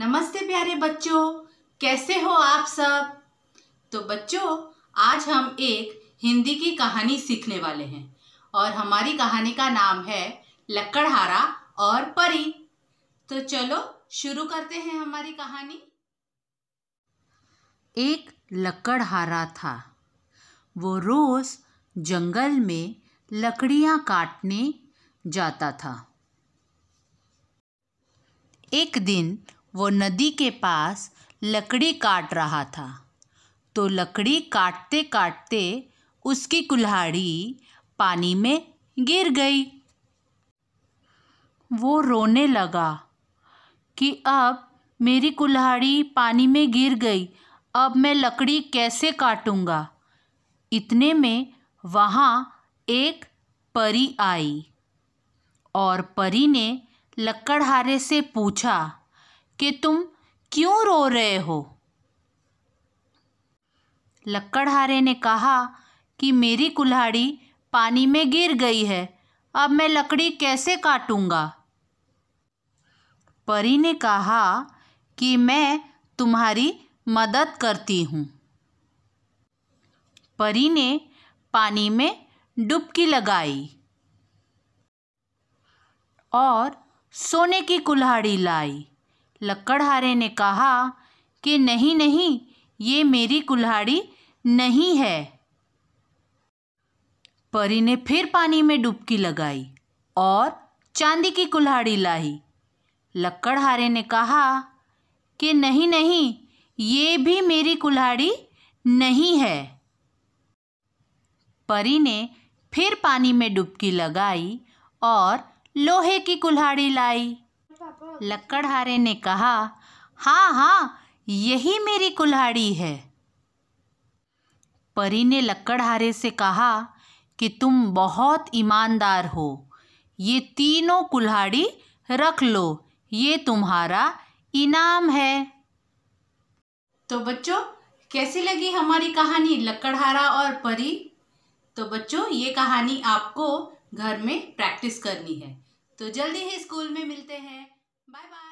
नमस्ते प्यारे बच्चों कैसे हो आप सब तो बच्चों आज हम एक हिंदी की कहानी सीखने वाले हैं और हमारी कहानी का नाम है लकड़हारा और परी तो चलो शुरू करते हैं हमारी कहानी एक लकड़हारा था वो रोज जंगल में लकड़ियां काटने जाता था एक दिन वो नदी के पास लकड़ी काट रहा था तो लकड़ी काटते काटते उसकी कुल्हाड़ी पानी में गिर गई वो रोने लगा कि अब मेरी कुल्हाड़ी पानी में गिर गई अब मैं लकड़ी कैसे काटूंगा इतने में वहाँ एक परी आई और परी ने लकड़हारे से पूछा कि तुम क्यों रो रहे हो लक्कड़हारे ने कहा कि मेरी कुल्हाड़ी पानी में गिर गई है अब मैं लकड़ी कैसे काटूंगा परी ने कहा कि मैं तुम्हारी मदद करती हूँ परी ने पानी में डुबकी लगाई और सोने की कुल्हाड़ी लाई लक्कड़हारे ने कहा कि नहीं नहीं ये मेरी कुल्हाड़ी नहीं है परी ने फिर पानी में डुबकी लगाई और चांदी की कुल्हाड़ी लाई लक्कड़हारे ने कहा कि नहीं नहीं ये भी मेरी कुल्हाड़ी नहीं है परी ने फिर पानी में डुबकी लगाई और लोहे की कुल्हाड़ी लाई लकड़हारे ने कहा हाँ हाँ यही मेरी कुल्हाड़ी है परी ने लकड़हारे से कहा कि तुम बहुत ईमानदार हो ये तीनों कुल्हाड़ी रख लो ये तुम्हारा इनाम है तो बच्चों कैसी लगी हमारी कहानी लकड़हारा और परी तो बच्चों ये कहानी आपको घर में प्रैक्टिस करनी है तो जल्दी ही स्कूल में मिलते हैं Bye bye.